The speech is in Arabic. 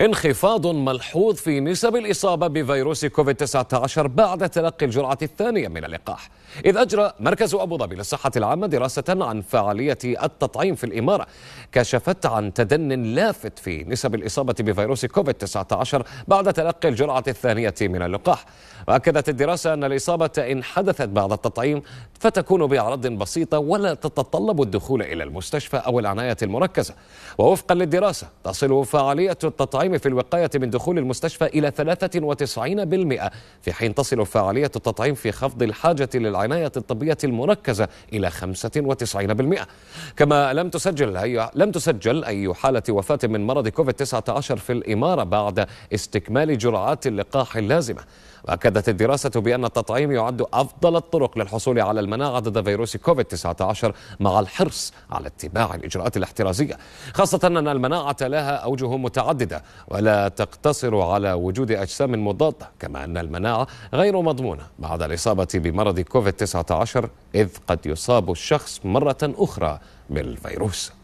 انخفاض ملحوظ في نسب الإصابة بفيروس كوفيد-19 بعد تلقي الجرعة الثانية من اللقاح إذ أجرى مركز أبو ظبي للصحة العامة دراسة عن فعالية التطعيم في الإمارة كشفت عن تدن لافت في نسب الإصابة بفيروس كوفيد-19 بعد تلقي الجرعة الثانية من اللقاح وأكدت الدراسة أن الإصابة إن حدثت بعد التطعيم فتكون بأعراض بسيطة ولا تتطلب الدخول إلى المستشفى أو العناية المركزة ووفقا للدراسة تصل فعالية التطعيم التطعيم في الوقاية من دخول المستشفى إلى 93% في حين تصل فعالية التطعيم في خفض الحاجة للعناية الطبية المركزة إلى 95% كما لم تسجل أي لم تسجل أي حالة وفاة من مرض كوفيد 19 في الإمارة بعد استكمال جرعات اللقاح اللازمة وأكدت الدراسة بأن التطعيم يعد أفضل الطرق للحصول على المناعة ضد فيروس كوفيد 19 مع الحرص على اتباع الإجراءات الاحترازية خاصة أن المناعة لها أوجه متعددة ولا تقتصر على وجود أجسام مضادة كما أن المناعة غير مضمونة بعد الإصابة بمرض كوفيد-19 إذ قد يصاب الشخص مرة أخرى بالفيروس